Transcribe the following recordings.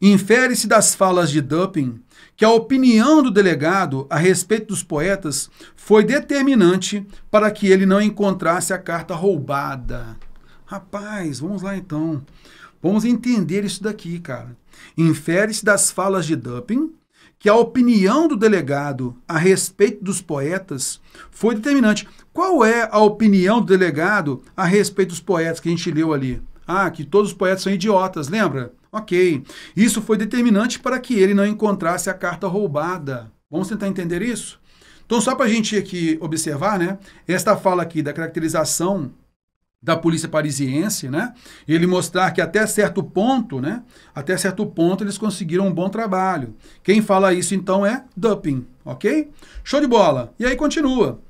Infere-se das falas de Dupin que a opinião do delegado a respeito dos poetas foi determinante para que ele não encontrasse a carta roubada. Rapaz, vamos lá então. Vamos entender isso daqui, cara. Infere-se das falas de Dupin que a opinião do delegado a respeito dos poetas foi determinante. Qual é a opinião do delegado a respeito dos poetas que a gente leu ali? Ah, que todos os poetas são idiotas, lembra? Ok. Isso foi determinante para que ele não encontrasse a carta roubada. Vamos tentar entender isso? Então, só para a gente aqui observar, né? Esta fala aqui da caracterização da polícia parisiense, né? Ele mostrar que até certo ponto, né? Até certo ponto eles conseguiram um bom trabalho. Quem fala isso então é Dupin, ok? Show de bola. E aí continua.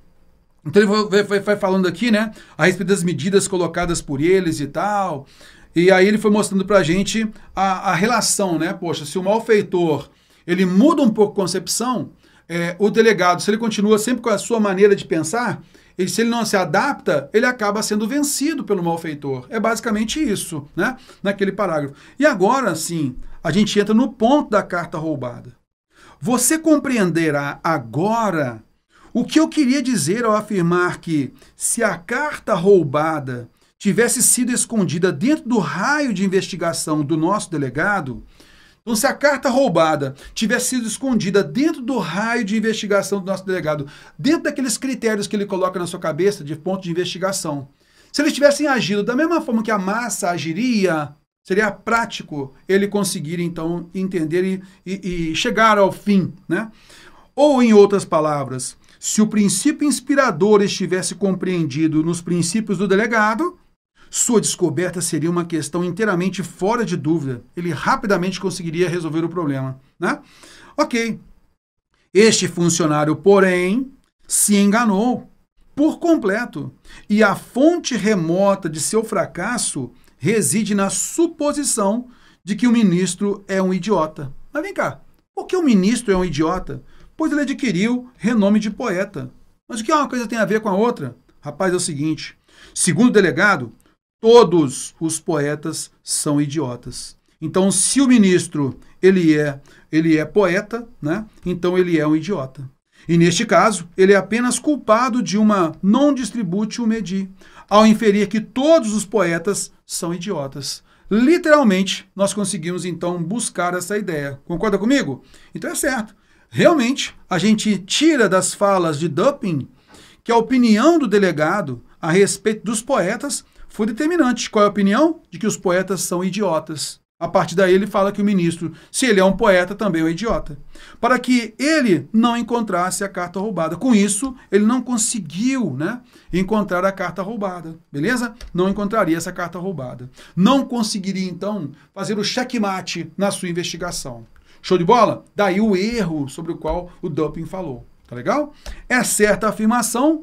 Então ele vai, vai falando aqui, né? A respeito das medidas colocadas por eles e tal. E aí ele foi mostrando para a gente a relação, né? Poxa, se o malfeitor ele muda um pouco a concepção, é, o delegado, se ele continua sempre com a sua maneira de pensar, ele, se ele não se adapta, ele acaba sendo vencido pelo malfeitor. É basicamente isso, né? Naquele parágrafo. E agora sim, a gente entra no ponto da carta roubada. Você compreenderá agora o que eu queria dizer ao afirmar que, se a carta roubada tivesse sido escondida dentro do raio de investigação do nosso delegado, então, se a carta roubada tivesse sido escondida dentro do raio de investigação do nosso delegado, dentro daqueles critérios que ele coloca na sua cabeça de ponto de investigação, se eles tivessem agido da mesma forma que a massa agiria, seria prático ele conseguir, então, entender e, e, e chegar ao fim, né? Ou, em outras palavras, se o princípio inspirador estivesse compreendido nos princípios do delegado, sua descoberta seria uma questão inteiramente fora de dúvida. Ele rapidamente conseguiria resolver o problema. Né? Ok. Este funcionário, porém, se enganou por completo. E a fonte remota de seu fracasso reside na suposição de que o ministro é um idiota. Mas vem cá, por que o ministro é um idiota? Pois ele adquiriu renome de poeta. Mas o que uma coisa tem a ver com a outra? Rapaz, é o seguinte: segundo o delegado, todos os poetas são idiotas. Então, se o ministro ele é, ele é poeta, né? Então ele é um idiota. E neste caso, ele é apenas culpado de uma non distributio medi, ao inferir que todos os poetas são idiotas. Literalmente, nós conseguimos então buscar essa ideia. Concorda comigo? Então é certo. Realmente, a gente tira das falas de Dupin que a opinião do delegado a respeito dos poetas foi determinante. Qual é a opinião? De que os poetas são idiotas. A partir daí ele fala que o ministro, se ele é um poeta, também é um idiota. Para que ele não encontrasse a carta roubada. Com isso, ele não conseguiu né, encontrar a carta roubada. Beleza? Não encontraria essa carta roubada. Não conseguiria, então, fazer o checkmate na sua investigação. Show de bola? Daí o erro sobre o qual o Dupin falou. Tá legal? É certa a afirmação